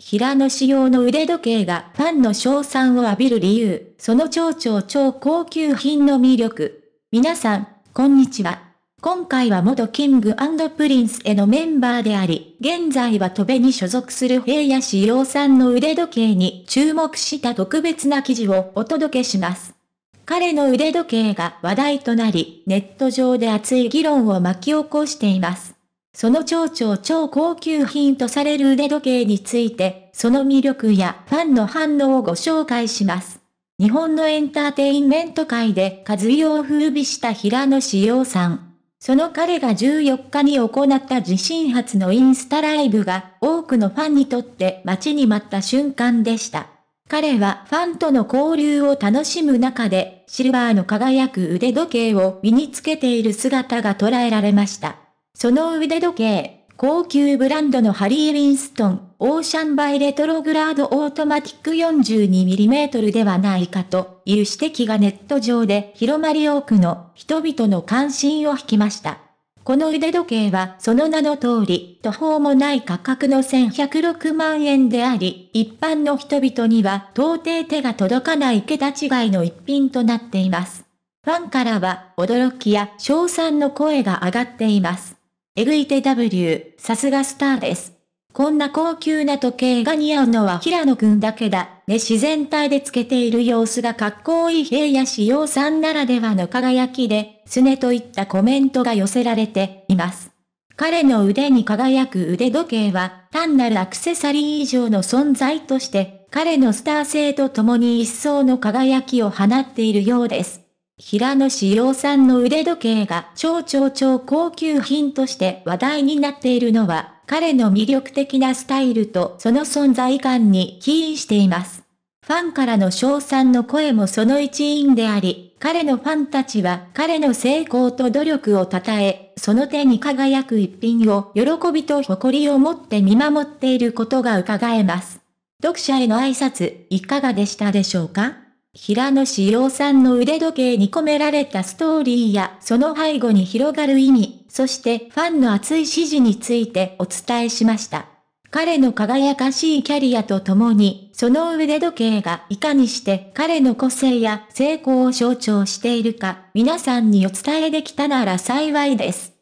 平野仕様の腕時計がファンの称賛を浴びる理由、その超超超高級品の魅力。皆さん、こんにちは。今回は元キングプリンスへのメンバーであり、現在は戸部に所属する平野仕様さんの腕時計に注目した特別な記事をお届けします。彼の腕時計が話題となり、ネット上で熱い議論を巻き起こしています。その超超超高級品とされる腕時計について、その魅力やファンの反応をご紹介します。日本のエンターテインメント界で数々を風靡した平野志陽さん。その彼が14日に行った自身初のインスタライブが多くのファンにとって待ちに待った瞬間でした。彼はファンとの交流を楽しむ中でシルバーの輝く腕時計を身につけている姿が捉えられました。その腕時計、高級ブランドのハリー・ウィンストン、オーシャンバイレトログラードオートマティック 42mm ではないかという指摘がネット上で広まり多くの人々の関心を引きました。この腕時計はその名の通り、途方もない価格の1106万円であり、一般の人々には到底手が届かない桁違いの一品となっています。ファンからは驚きや称賛の声が上がっています。えぐいて W、さすがスターです。こんな高級な時計が似合うのは平野くんだけだ。ね自然体でつけている様子がかっこいい平野志陽さんならではの輝きで、すねといったコメントが寄せられています。彼の腕に輝く腕時計は、単なるアクセサリー以上の存在として、彼のスター性と共に一層の輝きを放っているようです。平野紫耀さんの腕時計が超超超高級品として話題になっているのは、彼の魅力的なスタイルとその存在感に起因しています。ファンからの称賛の声もその一因であり、彼のファンたちは彼の成功と努力を称え、その手に輝く一品を喜びと誇りを持って見守っていることが伺えます。読者への挨拶、いかがでしたでしょうか平野紫耀さんの腕時計に込められたストーリーやその背後に広がる意味、そしてファンの熱い支持についてお伝えしました。彼の輝かしいキャリアと共に、その腕時計がいかにして彼の個性や成功を象徴しているか、皆さんにお伝えできたなら幸いです。